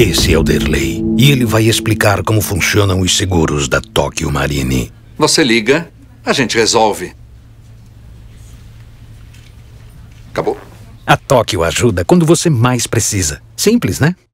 Esse é o Derley e ele vai explicar como funcionam os seguros da Tokyo Marine. Você liga, a gente resolve. Acabou. A Tóquio ajuda quando você mais precisa. Simples, né?